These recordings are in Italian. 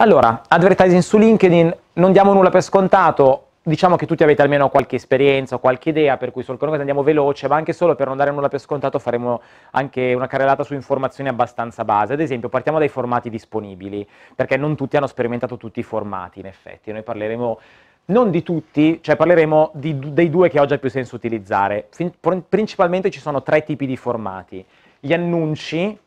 Allora, advertising su LinkedIn, non diamo nulla per scontato, diciamo che tutti avete almeno qualche esperienza o qualche idea, per cui sul cronometro andiamo veloce, ma anche solo per non dare nulla per scontato faremo anche una carrellata su informazioni abbastanza base. Ad esempio, partiamo dai formati disponibili, perché non tutti hanno sperimentato tutti i formati, in effetti. Noi parleremo non di tutti, cioè parleremo di, dei due che oggi ha più senso utilizzare. Fin, principalmente ci sono tre tipi di formati. Gli annunci,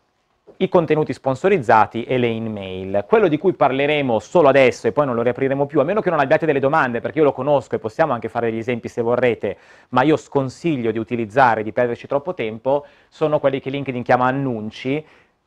i contenuti sponsorizzati e le email. Quello di cui parleremo solo adesso e poi non lo riapriremo più, a meno che non abbiate delle domande, perché io lo conosco e possiamo anche fare degli esempi se vorrete, ma io sconsiglio di utilizzare, di perderci troppo tempo, sono quelli che LinkedIn chiama annunci,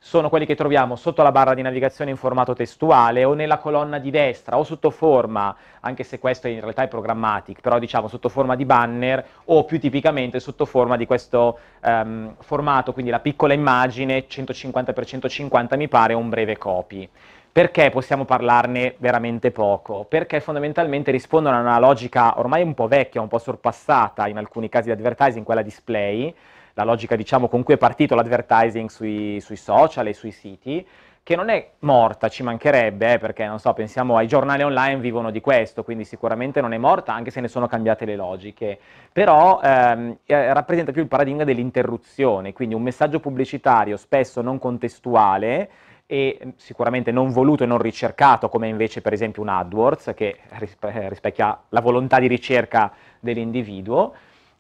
sono quelli che troviamo sotto la barra di navigazione in formato testuale o nella colonna di destra o sotto forma, anche se questo in realtà è programmatic, però diciamo sotto forma di banner o più tipicamente sotto forma di questo um, formato, quindi la piccola immagine 150x150 mi pare un breve copy. Perché possiamo parlarne veramente poco? Perché fondamentalmente rispondono a una logica ormai un po' vecchia, un po' sorpassata in alcuni casi di advertising, quella display, la logica diciamo, con cui è partito l'advertising sui, sui social e sui siti, che non è morta, ci mancherebbe, eh, perché non so, pensiamo ai giornali online vivono di questo, quindi sicuramente non è morta, anche se ne sono cambiate le logiche, però ehm, eh, rappresenta più il paradigma dell'interruzione, quindi un messaggio pubblicitario spesso non contestuale e mm, sicuramente non voluto e non ricercato, come invece per esempio un AdWords, che eh, rispecchia la volontà di ricerca dell'individuo,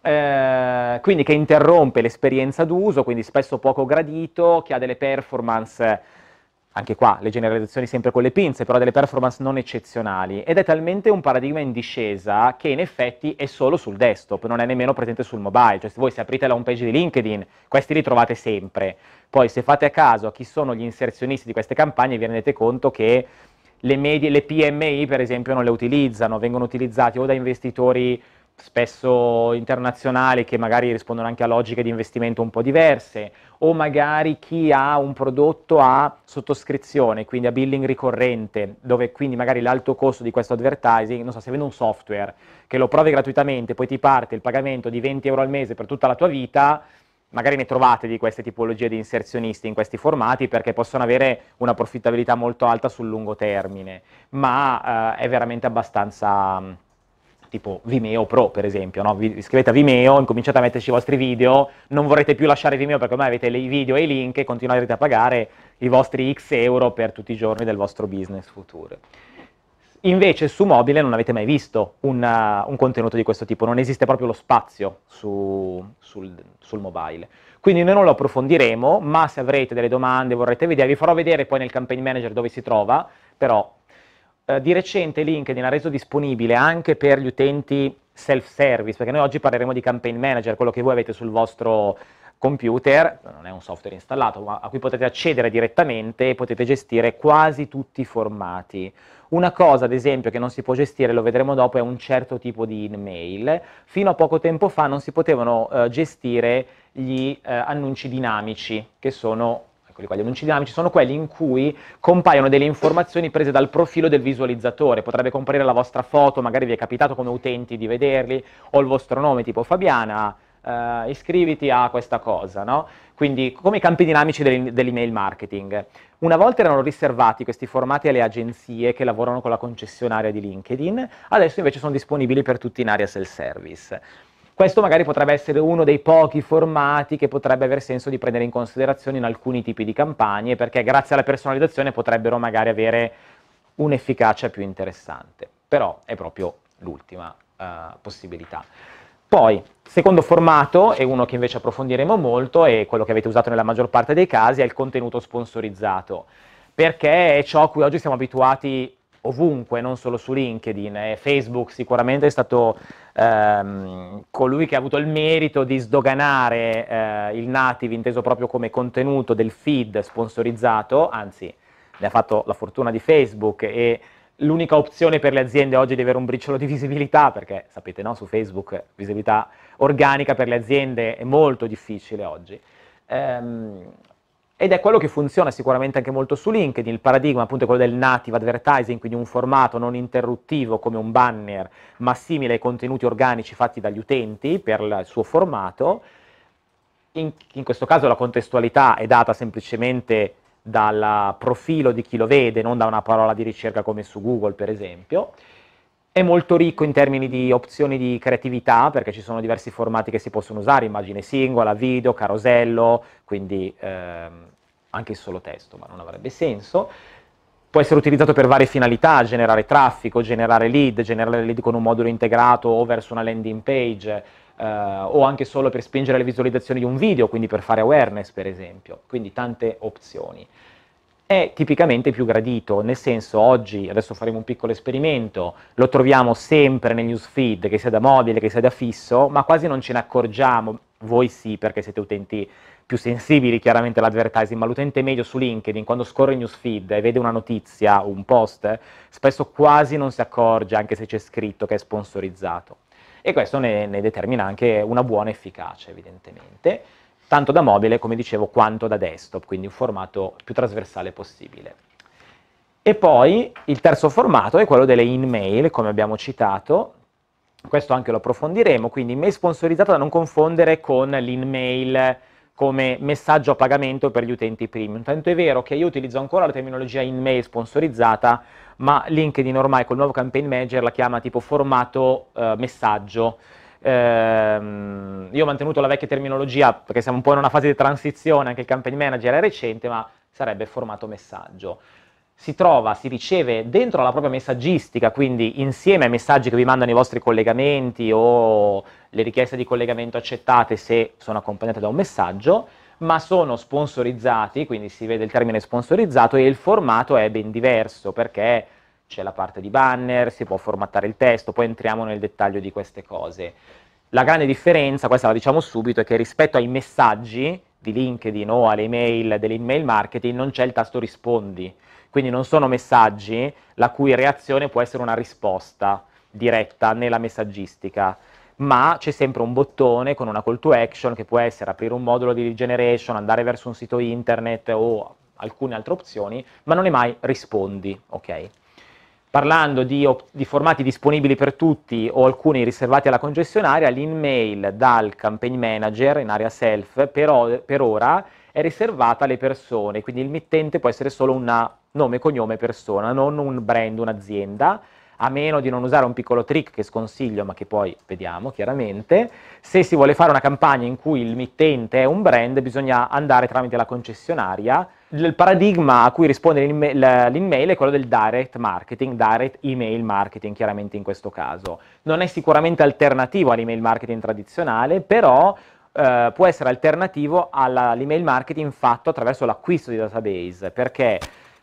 eh, quindi che interrompe l'esperienza d'uso, quindi spesso poco gradito, che ha delle performance, anche qua le generalizzazioni sempre con le pinze, però delle performance non eccezionali, ed è talmente un paradigma in discesa che in effetti è solo sul desktop, non è nemmeno presente sul mobile, cioè se voi se aprite la home page di LinkedIn, questi li trovate sempre, poi se fate a caso a chi sono gli inserzionisti di queste campagne vi rendete conto che le, medie, le PMI per esempio non le utilizzano, vengono utilizzati o da investitori spesso internazionali che magari rispondono anche a logiche di investimento un po' diverse o magari chi ha un prodotto a sottoscrizione, quindi a billing ricorrente, dove quindi magari l'alto costo di questo advertising, non so, se vende un software che lo provi gratuitamente, poi ti parte il pagamento di 20 euro al mese per tutta la tua vita, magari ne trovate di queste tipologie di inserzionisti in questi formati perché possono avere una profittabilità molto alta sul lungo termine, ma eh, è veramente abbastanza tipo Vimeo Pro per esempio, no? vi iscrivete a Vimeo, incominciate a metterci i vostri video, non vorrete più lasciare Vimeo perché ormai avete i video e i link e continuerete a pagare i vostri x euro per tutti i giorni del vostro business futuro. Invece su mobile non avete mai visto una, uh, un contenuto di questo tipo, non esiste proprio lo spazio su, sul, sul, mobile. Quindi noi non lo approfondiremo, ma se avrete delle domande, vorrete vedere, vi farò vedere poi nel campaign manager dove si trova, però eh, di recente LinkedIn ha reso disponibile anche per gli utenti self-service, perché noi oggi parleremo di campaign manager, quello che voi avete sul vostro computer, non è un software installato, ma a cui potete accedere direttamente e potete gestire quasi tutti i formati. Una cosa, ad esempio, che non si può gestire, lo vedremo dopo, è un certo tipo di email. Fino a poco tempo fa non si potevano eh, gestire gli eh, annunci dinamici, che sono eccoli qua, gli annunci dinamici sono quelli in cui compaiono delle informazioni prese dal profilo del visualizzatore, potrebbe comparire la vostra foto, magari vi è capitato come utenti di vederli, o il vostro nome, tipo Fabiana, Uh, iscriviti a questa cosa, no? Quindi come i campi dinamici dell'email marketing. Una volta erano riservati questi formati alle agenzie che lavorano con la concessionaria di LinkedIn, adesso invece sono disponibili per tutti in area self-service. Questo magari potrebbe essere uno dei pochi formati che potrebbe aver senso di prendere in considerazione in alcuni tipi di campagne, perché grazie alla personalizzazione potrebbero magari avere un'efficacia più interessante. Però è proprio l'ultima uh, possibilità. Poi, secondo formato, e uno che invece approfondiremo molto, e quello che avete usato nella maggior parte dei casi, è il contenuto sponsorizzato, perché è ciò a cui oggi siamo abituati ovunque, non solo su LinkedIn. E Facebook sicuramente è stato ehm, colui che ha avuto il merito di sdoganare eh, il native, inteso proprio come contenuto del feed sponsorizzato, anzi ne ha fatto la fortuna di Facebook e l'unica opzione per le aziende oggi è di avere un briciolo di visibilità, perché sapete no, su Facebook visibilità organica per le aziende è molto difficile oggi. Ehm, ed è quello che funziona sicuramente anche molto su LinkedIn, il paradigma appunto è quello del native advertising, quindi un formato non interruttivo come un banner, ma simile ai contenuti organici fatti dagli utenti per il suo formato. In, in questo caso la contestualità è data semplicemente dal profilo di chi lo vede, non da una parola di ricerca come su Google per esempio. È molto ricco in termini di opzioni di creatività, perché ci sono diversi formati che si possono usare, immagine singola, video, carosello, quindi ehm, anche il solo testo, ma non avrebbe senso. Può essere utilizzato per varie finalità, generare traffico, generare lead, generare lead con un modulo integrato o verso una landing page, eh, o anche solo per spingere le visualizzazioni di un video, quindi per fare awareness per esempio, quindi tante opzioni è tipicamente più gradito, nel senso oggi, adesso faremo un piccolo esperimento, lo troviamo sempre nel newsfeed, che sia da mobile, che sia da fisso, ma quasi non ce ne accorgiamo, voi sì perché siete utenti più sensibili chiaramente all'advertising, ma l'utente medio su LinkedIn quando scorre il newsfeed e vede una notizia un post, spesso quasi non si accorge, anche se c'è scritto che è sponsorizzato. E questo ne, ne determina anche una buona efficacia, evidentemente tanto da mobile, come dicevo, quanto da desktop, quindi un formato più trasversale possibile. E poi il terzo formato è quello delle in-mail, come abbiamo citato, questo anche lo approfondiremo, quindi mail sponsorizzata da non confondere con l'in-mail come messaggio a pagamento per gli utenti premium. Tanto è vero che io utilizzo ancora la terminologia in-mail sponsorizzata, ma LinkedIn ormai col nuovo campaign manager la chiama tipo formato eh, messaggio, Ehm, io ho mantenuto la vecchia terminologia perché siamo un po' in una fase di transizione, anche il campaign manager è recente, ma sarebbe formato messaggio. Si trova, si riceve dentro la propria messaggistica, quindi insieme ai messaggi che vi mandano i vostri collegamenti o le richieste di collegamento accettate se sono accompagnate da un messaggio, ma sono sponsorizzati, quindi si vede il termine sponsorizzato e il formato è ben diverso perché c'è la parte di banner, si può formattare il testo, poi entriamo nel dettaglio di queste cose. La grande differenza, questa la diciamo subito, è che rispetto ai messaggi di LinkedIn o alle email dell'email marketing non c'è il tasto rispondi, quindi non sono messaggi la cui reazione può essere una risposta diretta nella messaggistica ma c'è sempre un bottone con una call to action che può essere aprire un modulo di regeneration, andare verso un sito internet o alcune altre opzioni, ma non è mai rispondi, ok? parlando di, di, formati disponibili per tutti o alcuni riservati alla concessionaria, l'email dal campaign manager in area self per, per, ora è riservata alle persone, quindi il mittente può essere solo un nome, cognome, persona, non un brand, un'azienda, a meno di non usare un piccolo trick che sconsiglio ma che poi vediamo chiaramente, se si vuole fare una campagna in cui il mittente è un brand bisogna andare tramite la concessionaria, il paradigma a cui risponde l'email è quello del direct marketing, direct email marketing chiaramente in questo caso. Non è sicuramente alternativo all'email marketing tradizionale, però eh, può essere alternativo all'email marketing fatto attraverso l'acquisto di database, perché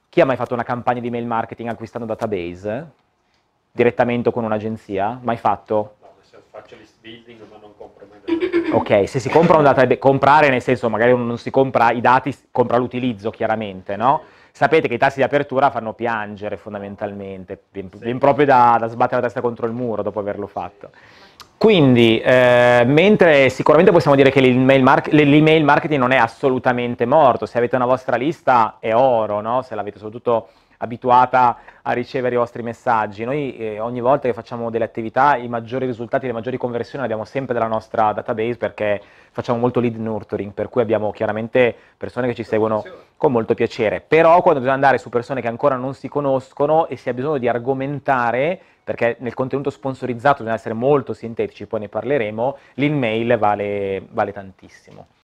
chi ha mai fatto una campagna di email marketing acquistando database? Direttamente con un'agenzia? Mai fatto? specialist building ma non compro mai Ok, se si compra un database, comprare nel senso magari non si compra i dati, compra l'utilizzo chiaramente, no? Sapete che i tassi di apertura fanno piangere fondamentalmente, viene sì. proprio da, da, sbattere la testa contro il muro dopo averlo fatto. Quindi, eh, mentre sicuramente possiamo dire che l'email, market, marketing non è assolutamente morto, se avete una vostra lista è oro, no? Se l'avete soprattutto abituata a ricevere i vostri messaggi. Noi eh, ogni volta che facciamo delle attività i maggiori risultati, le maggiori conversioni le abbiamo sempre dalla nostra database perché facciamo molto lead nurturing, per cui abbiamo chiaramente persone che ci seguono con molto piacere. Però quando bisogna andare su persone che ancora non si conoscono e si ha bisogno di argomentare, perché nel contenuto sponsorizzato bisogna essere molto sintetici, poi ne parleremo, l'email vale, vale tantissimo.